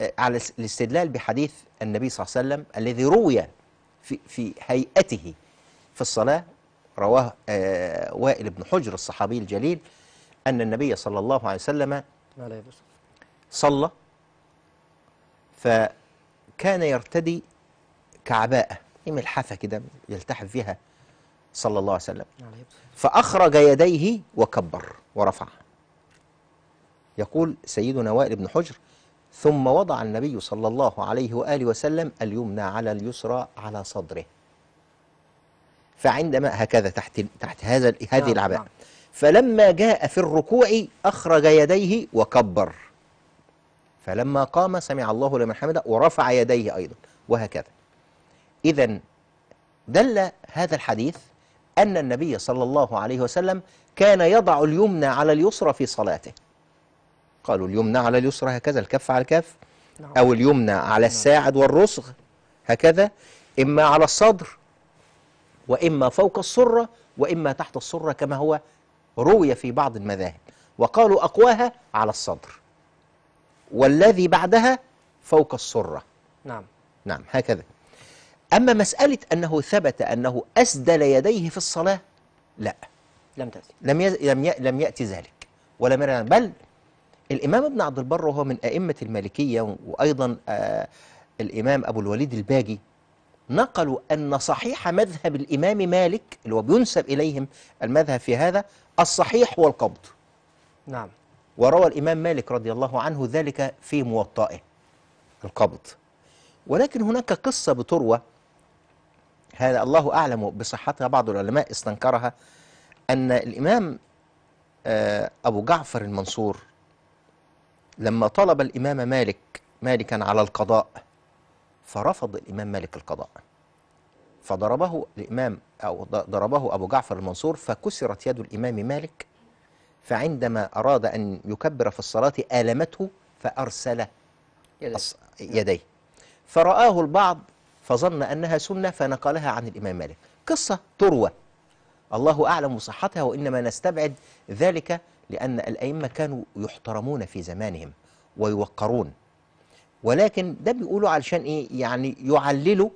آه، على الاستدلال بحديث النبي صلى الله عليه وسلم الذي روي في, في هيئته في الصلاة رواه آه، وائل بن حجر الصحابي الجليل أن النبي صلى الله عليه وسلم صلى فكان يرتدي كعباءة ملحفة كده يلتحف فيها صلى الله عليه وسلم فأخرج يديه وكبر ورفع يقول سيدنا وائل بن حجر ثم وضع النبي صلى الله عليه وآله وسلم اليمنى على اليسرى على صدره فعندما هكذا تحت تحت هذا هذه نعم، العباءة نعم. فلما جاء في الركوع أخرج يديه وكبر فلما قام سمع الله لمن حمده ورفع يديه أيضا وهكذا إذا دل هذا الحديث أن النبي صلى الله عليه وسلم كان يضع اليمنى على اليسرى في صلاته قالوا اليمنى على اليسرى هكذا الكف على الكف نعم. أو اليمنى على نعم. الساعد والرسغ هكذا إما على الصدر وإما فوق السرة وإما تحت السرة كما هو روي في بعض المذاهب وقالوا أقواها على الصدر والذي بعدها فوق السرة نعم نعم هكذا أما مسألة أنه ثبت أنه أسدل يديه في الصلاة لا لم تأتي لم, ي... لم, ي... لم يأتي ذلك ولم بل الإمام ابن عبد البر وهو من أئمة المالكية وأيضا آه، الإمام أبو الوليد الباجي نقلوا أن صحيح مذهب الإمام مالك اللي هو بينسب إليهم المذهب في هذا الصحيح هو القبض نعم وروى الإمام مالك رضي الله عنه ذلك في موطئه القبض ولكن هناك قصة بتروى هذا الله أعلم بصحتها بعض العلماء استنكرها أن الإمام آه، أبو جعفر المنصور لما طلب الإمام مالك مالكا على القضاء فرفض الإمام مالك القضاء فضربه الإمام أو ضربه أبو جعفر المنصور فكسرت يد الإمام مالك فعندما أراد أن يكبر في الصلاة آلمته فأرسل يديه فرآه البعض فظن أنها سنة فنقلها عن الإمام مالك قصة تروى الله أعلم صحتها وإنما نستبعد ذلك لأن الأئمة كانوا يحترمون في زمانهم ويوقرون ولكن ده بيقولوا علشان إيه يعني يعللوا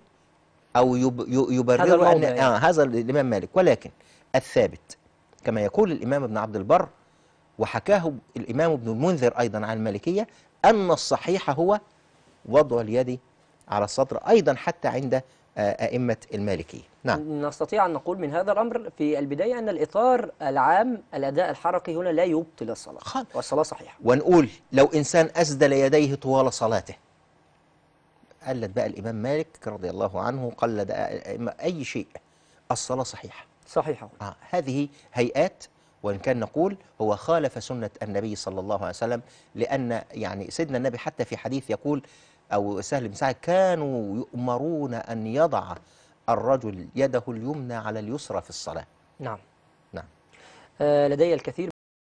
أو يبرروا هذا أن يعني. آه هذا الإمام مالك ولكن الثابت كما يقول الإمام ابن عبد البر وحكاه الإمام ابن المنذر أيضا عن المالكية أن الصحيح هو وضع اليد على الصدر أيضا حتى عند آه، أئمة المالكية نعم نستطيع أن نقول من هذا الأمر في البداية أن الإطار العام الأداء الحركي هنا لا يبطل الصلاة خالص. والصلاة صحيحة ونقول لو إنسان أسدل يديه طوال صلاته قلد بقى الإمام مالك رضي الله عنه قلد آه، آه، أي شيء الصلاة صحيحة صحيحة آه هذه هيئات وإن كان نقول هو خالف سنة النبي صلى الله عليه وسلم لأن يعني سيدنا النبي حتى في حديث يقول أو سهل بن سعد كانوا يؤمرون أن يضع الرجل يده اليمنى على اليسرى في الصلاة نعم نعم آه، لدي الكثير